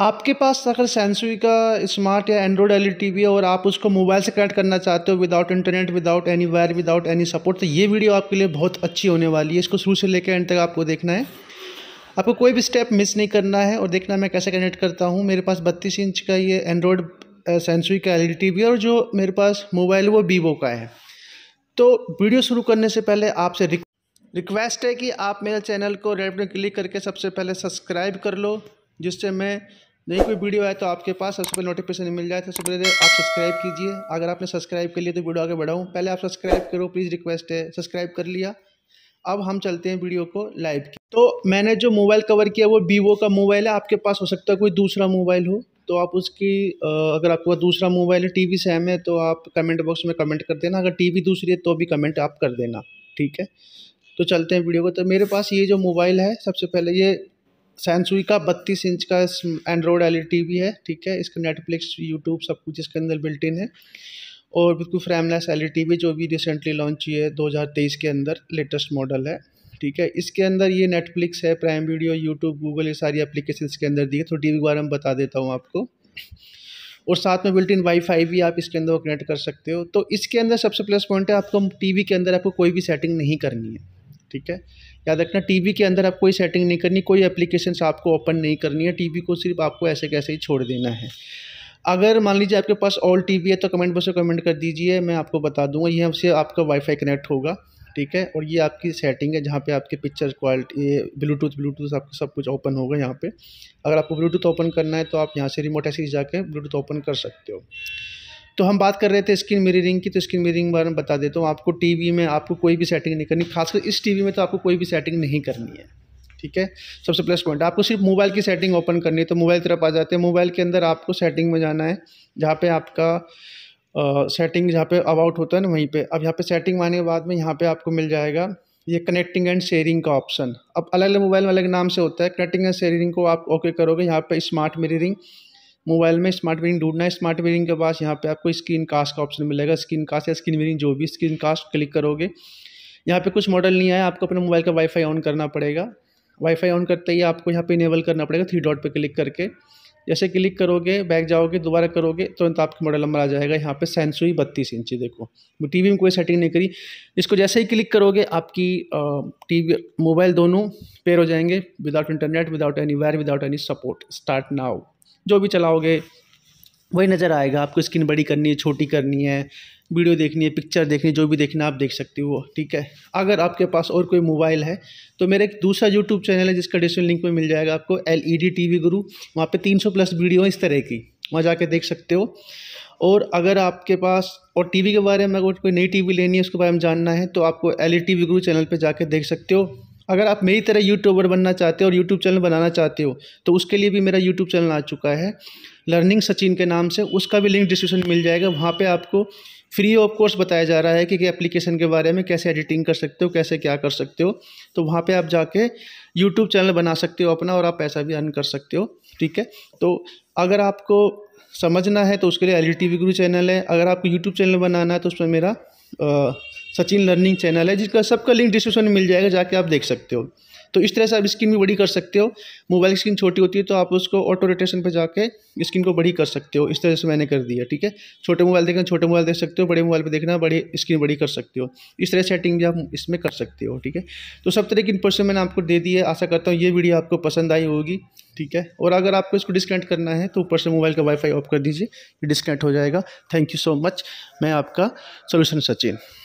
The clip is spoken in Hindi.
आपके पास अगर सैमसंग का स्मार्ट या एंड्रॉयड एल टीवी है और आप उसको मोबाइल से कनेक्ट करना चाहते हो without internet without any wire without any support तो ये वीडियो आपके लिए बहुत अच्छी होने वाली है इसको शुरू से लेकर एंड तक आपको देखना है आपको कोई भी स्टेप मिस नहीं करना है और देखना मैं कैसे कनेक्ट करता हूँ मेरे पास बत्तीस इंच का ये एंड्रॉयड सैमसंग का एल टीवी e है और जो मेरे पास मोबाइल वो वीवो का है तो वीडियो शुरू करने से पहले आपसे रिक्वेस्ट है कि आप मेरे चैनल को रेड में क्लिक करके सबसे पहले सब्सक्राइब कर लो जिससे मैं नई कोई वीडियो आए तो आपके पास सबसे पहले नोटिफिकेशन मिल जाए तो सबसे पहले आप सब्सक्राइब कीजिए अगर आपने सब्सक्राइब कर लिया तो वीडियो आगे बढ़ाऊँ पहले आप सब्सक्राइब करो प्लीज़ रिक्वेस्ट है सब्सक्राइब कर लिया अब हम चलते हैं वीडियो को लाइव की तो मैंने जो मोबाइल कवर किया वो वीवो का मोबाइल है आपके पास हो सकता है कोई दूसरा मोबाइल हो तो आप उसकी अगर आपके पास दूसरा मोबाइल है टीवी सेम है तो आप कमेंट बॉक्स में कमेंट कर देना अगर वी दूसरी है तो भी कमेंट आप कर देना ठीक है तो चलते हैं वीडियो को तो मेरे पास ये जो मोबाइल है सबसे पहले ये सैनसुई का बत्तीस इंच का एंड्रॉयड एल वी है ठीक है इसका नेटफ्लिक्स यूट्यूब सब कुछ इसके अंदर बिल्टिन है और बिल्कुल फ्रेमलेस एल वी जो भी रिसेंटली लॉन्च हुई है 2023 के अंदर लेटेस्ट मॉडल है ठीक है इसके अंदर ये नेटफ्लिक्स है प्राइम वीडियो यूट्यूब गूगल ये सारी एप्लीकेशन इसके अंदर दी है थोड़ी तो के बारे में बता देता हूँ आपको और साथ में बिल्ट इन वाईफाई भी आप इसके अंदर कनेक्ट कर सकते हो तो इसके अंदर सबसे प्लस पॉइंट है आपको टीवी के अंदर आपको कोई भी सेटिंग नहीं करनी है ठीक है याद रखना टीवी के अंदर आप कोई सेटिंग नहीं करनी कोई एप्लीकेशन आपको ओपन नहीं करनी है टीवी को सिर्फ आपको ऐसे कैसे ही छोड़ देना है अगर मान लीजिए आपके पास ऑल टीवी है तो कमेंट बॉक्स में कमेंट कर दीजिए मैं आपको बता दूंगा ये से आपका वाईफाई कनेक्ट होगा ठीक है और ये आपकी सेटिंग है जहाँ पे आपके पिक्चर क्वालिटी ब्लूटूथ ब्लूटूथ आपको सब कुछ ओपन होगा यहाँ पे अगर आपको ब्लूटूथ ओपन करना है तो आप यहाँ से रिमोट ऐसे जाके ब्लूटूथ ओपन कर सकते हो तो हम बात कर रहे थे स्क्रीन मिररिंग की तो स्क्रीन मिररिंग बारे में बता देता तो हूँ आपको टीवी में आपको कोई भी सेटिंग नहीं करनी खासकर इस टीवी में तो आपको कोई भी सेटिंग नहीं करनी है ठीक है सबसे प्लस पॉइंट आपको सिर्फ मोबाइल की सेटिंग ओपन करनी है तो मोबाइल तरफ आ जाते हैं मोबाइल के अंदर आपको सेटिंग में जाना है जहाँ पर आपका सेटिंग जहाँ पे अबाउट होता है ना वहीं पर अब यहाँ पर सेटिंग आने के बाद में यहाँ पर आपको मिल जाएगा ये कनेक्टिंग एंड शेयरिंग का ऑप्शन अब अलग अलग मोबाइल में अलग नाम से होता है कनेक्टिंग एंड शेयरिंग को आप ओके करोगे यहाँ पे स्मार्ट मिररिंग मोबाइल में स्मार्ट मीटिंग ढूंढना है स्मार्ट वीरिंग के पास यहाँ पे आपको स्क्रीन कास्ट का ऑप्शन मिलेगा स्क्रीन कास्ट या स्क्रीन वीरिंग जो भी स्क्रीन कास्ट क्लिक करोगे यहाँ पे कुछ मॉडल नहीं आया आपको अपने मोबाइल का वाईफाई ऑन करना पड़ेगा वाईफाई ऑन करते ही आपको यहाँ पे इनेबल करना पड़ेगा थ्री डॉट पर क्लिक करके जैसे क्लिक करोगे बैक जाओगे दोबारा करोगे तुरंत तो आपके मॉडल नंबर आ जाएगा यहाँ पे ही बत्तीस इंची देखो टीवी में कोई सेटिंग नहीं करी इसको जैसे ही क्लिक करोगे आपकी टीवी मोबाइल दोनों पेयर हो जाएंगे without internet without any wire without any support start now जो भी चलाओगे वही नज़र आएगा आपको स्क्रीन बड़ी करनी है छोटी करनी है वीडियो देखनी है पिक्चर देखनी है जो भी देखना आप देख सकते हो ठीक है अगर आपके पास और कोई मोबाइल है तो मेरा एक दूसरा यूट्यूब चैनल है जिसका डिस्क्रिप्शन लिंक में मिल जाएगा आपको L E D T V Guru वहाँ पर तीन सौ प्लस वीडियो है इस तरह की वहाँ जाके देख सकते हो और अगर आपके पास और टीवी के बारे में अगर कोई नई टीवी लेनी है उसके बारे में जानना है तो आपको L E T V Guru channel पर जाके देख सकते हो अगर आप मेरी तरह यूट्यूबर बनना चाहते हो और यूट्यूब चैनल बनाना चाहते हो तो उसके लिए भी मेरा यूट्यूब चैनल आ चुका है लर्निंग सचिन के नाम से उसका भी लिंक डिस्क्रिप्शन मिल जाएगा वहाँ पे आपको फ्री ऑफ कोर्स बताया जा रहा है कि एप्लीकेशन के बारे में कैसे एडिटिंग कर सकते हो कैसे क्या कर सकते हो तो वहाँ पर आप जाके यूट्यूब चैनल बना सकते हो अपना और आप पैसा भी अर्न कर सकते हो ठीक है तो अगर आपको समझना है तो उसके लिए L T V Guru channel है अगर आपको यूट्यूब चैनल बनाना है तो उसमें मेरा सचिन लर्निंग चैनल है जिसका सबका लिंक डिस्क्रिप्शन में मिल जाएगा जाके आप देख सकते हो तो इस तरह से आप स्क्रीन भी बड़ी कर सकते हो मोबाइल स्क्रीन छोटी होती है तो आप उसको ऑटो रोटेशन पर जाके स्क्रीन को बड़ी कर सकते हो इस तरह से मैंने कर दिया ठीक है छोटे मोबाइल देखना छोटे मोबाइल देख सकते हो बड़े मोबाइल पर देखना बड़ी स्क्रीन बड़ी कर सकते हो इस तरह सेटिंग भी आप इसमें कर सकते हो ठीक है तो सब तरह की इन्फॉर्मेशन मैंने आपको दे दी है आशा करता हूँ ये वीडियो आपको पसंद आई होगी ठीक है और अगर आपको इसको डिस्कनेक्ट करना है तो ऊपर से मोबाइल का वाईफाई ऑफ कर दीजिए डिस्कनेक्ट हो जाएगा थैंक यू सो मच मैं आपका सोल्यूशन सचिन